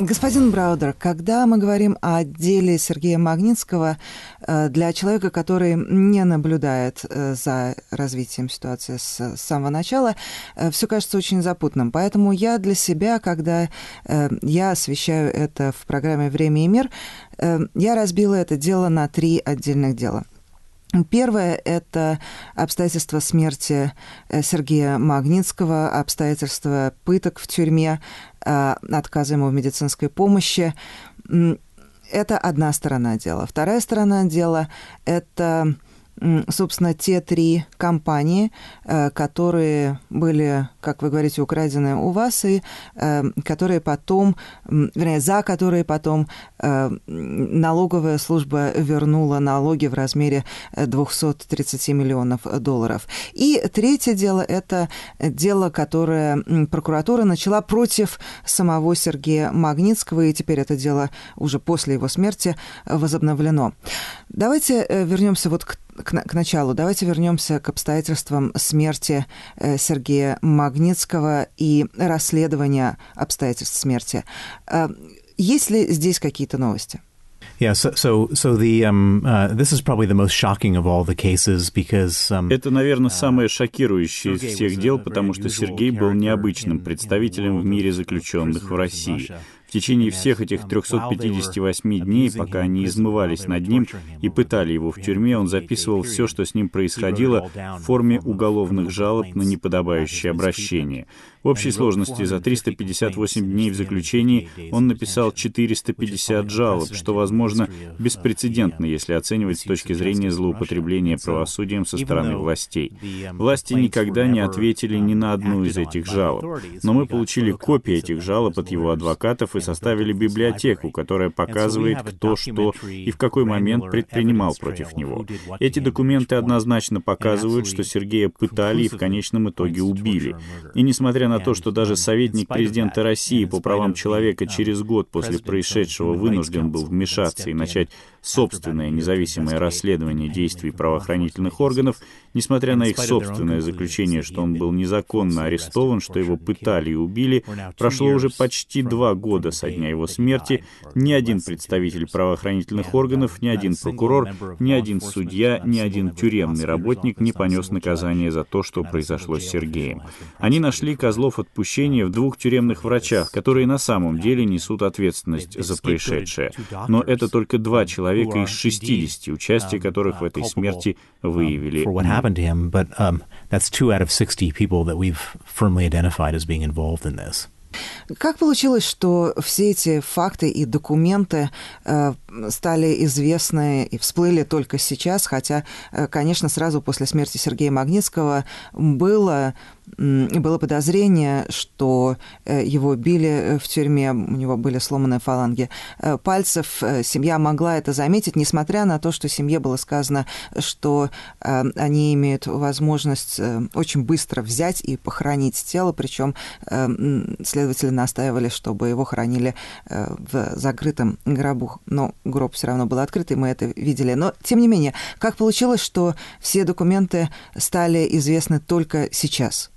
Господин Браудер, когда мы говорим о деле Сергея Магнитского, э, для человека, который не наблюдает э, за развитием ситуации с самого начала, э, все кажется очень запутанным. Поэтому я для себя, когда я освещаю это в программе «Время и мир», я разбила это дело на три отдельных дела – Первое – это обстоятельства смерти э, Сергея Магнитского, обстоятельства пыток в тюрьме, э, отказа ему в медицинской помощи. Это одна сторона дела. Вторая сторона дела – это собственно, те три компании, э, которые были, как вы говорите, украдены у вас, и э, которые потом, вернее, за которые потом э, налоговая служба вернула налоги в размере 230 миллионов долларов. И третье дело – это дело, которое прокуратура начала против самого Сергея Магнитского, и теперь это дело уже после его смерти возобновлено. Давайте вернемся вот к к, на, к началу. Давайте вернемся к обстоятельствам смерти э, Сергея Магнитского и расследования обстоятельств смерти. Э, есть ли здесь какие-то новости? Um, uh, um, Это, наверное, uh, самое шокирующее из всех дел, потому что Сергей был необычным представителем в мире заключенных в России. В течение всех этих 358 эм, дней, пока они измывались над ним и пытали его в тюрьме, он записывал все, что с ним происходило в форме уголовных жалоб на неподобающее обращение. В общей сложности за 358 дней в заключении он написал 450 жалоб, что, возможно, беспрецедентно, если оценивать с точки зрения злоупотребления правосудием со стороны властей. Власти никогда не ответили ни на одну из этих жалоб, но мы получили копии этих жалоб от его адвокатов и составили библиотеку, которая показывает, кто что и в какой момент предпринимал против него. Эти документы однозначно показывают, что Сергея пытали и в конечном итоге убили. И несмотря на то, что даже советник президента России по правам человека через год после происшедшего вынужден был вмешаться и начать собственное независимое расследование действий правоохранительных органов, несмотря на их собственное заключение, что он был незаконно арестован, что его пытали и убили, прошло уже почти два года со дня его смерти, ни один представитель правоохранительных органов, ни один прокурор, ни один судья, ни один тюремный работник не понес наказание за то, что произошло с Сергеем. Они нашли козла козлов отпущения в двух тюремных врачах, которые на самом деле несут ответственность за происшедшее. Но это только два человека из 60, участие которых в этой смерти выявили. Как получилось, что все эти факты и документы э, стали известны и всплыли только сейчас, хотя, э, конечно, сразу после смерти Сергея Магнитского было было подозрение, что э, его били э, в тюрьме, у него были сломаны фаланги пальцев. Семья могла это заметить, несмотря на то, что семье было сказано, что они имеют возможность очень быстро взять и похоронить тело, причем следовательно настаивали, чтобы его хранили э, в закрытом гробу. Но гроб все равно был открыт, и мы это видели. Но, тем не менее, как получилось, что все документы стали известны только сейчас?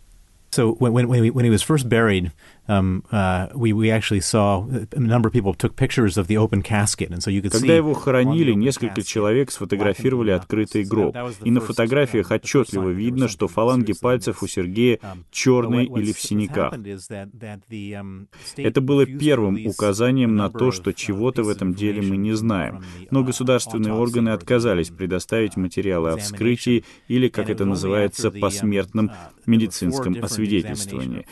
So when, when, when he was first buried, Um, uh, we, we actually saw a number of people took pictures of the open casket, and so you could Когда его хоронили, несколько человек сфотографировали открытый гроб. И на фотографиях отчетливо видно, что фаланги пальцев у Сергея um, черные или в синяках. Um, это было первым указанием на то, что uh, чего-то в этом деле мы не знаем. Но uh, государственные органы отказались предоставить uh, материалы о вскрытии или, как это называется, посмертном медицинском освидетельствовании.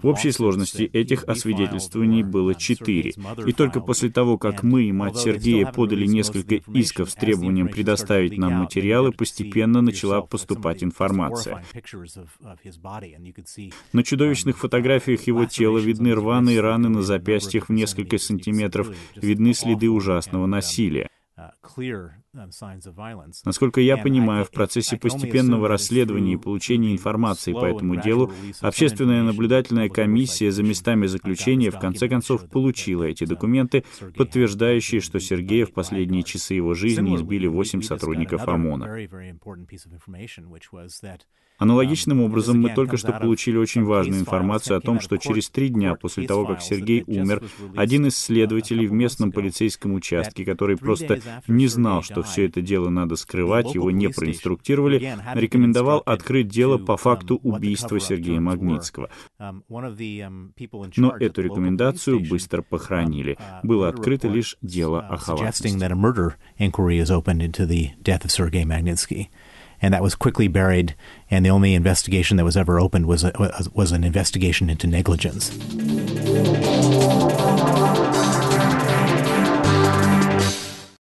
В общей сложности этих освидетельствований uh, было четыре. И только после того, как мы и мать Сергея подали несколько исков с требованием предоставить нам материалы, постепенно начала поступать информация. На чудовищных um, фотографиях его тела видны рваные раны на запястьях в несколько сантиметров, видны следы ужасного um, насилия. Uh, Насколько я понимаю, в процессе постепенного расследования и получения информации по этому делу общественная наблюдательная комиссия за местами заключения в конце концов получила эти документы, подтверждающие, что Сергея в последние часы его жизни избили 8 сотрудников ОМОНа. Аналогичным um, образом мы только что получили очень важную информацию о том, что через три дня после того, как Сергей умер, один из uh, следователей в местном полицейском участке, который просто не знал, что все это дело надо скрывать, его не проинструктировали, рекомендовал открыть дело по um, факту убийства Сергея Магнитского. Um, um, Но эту рекомендацию быстро похоронили. Uh, Было открыто лишь дело о uh, халатности. and that was quickly buried. And the only investigation that was ever opened was a, was an investigation into negligence.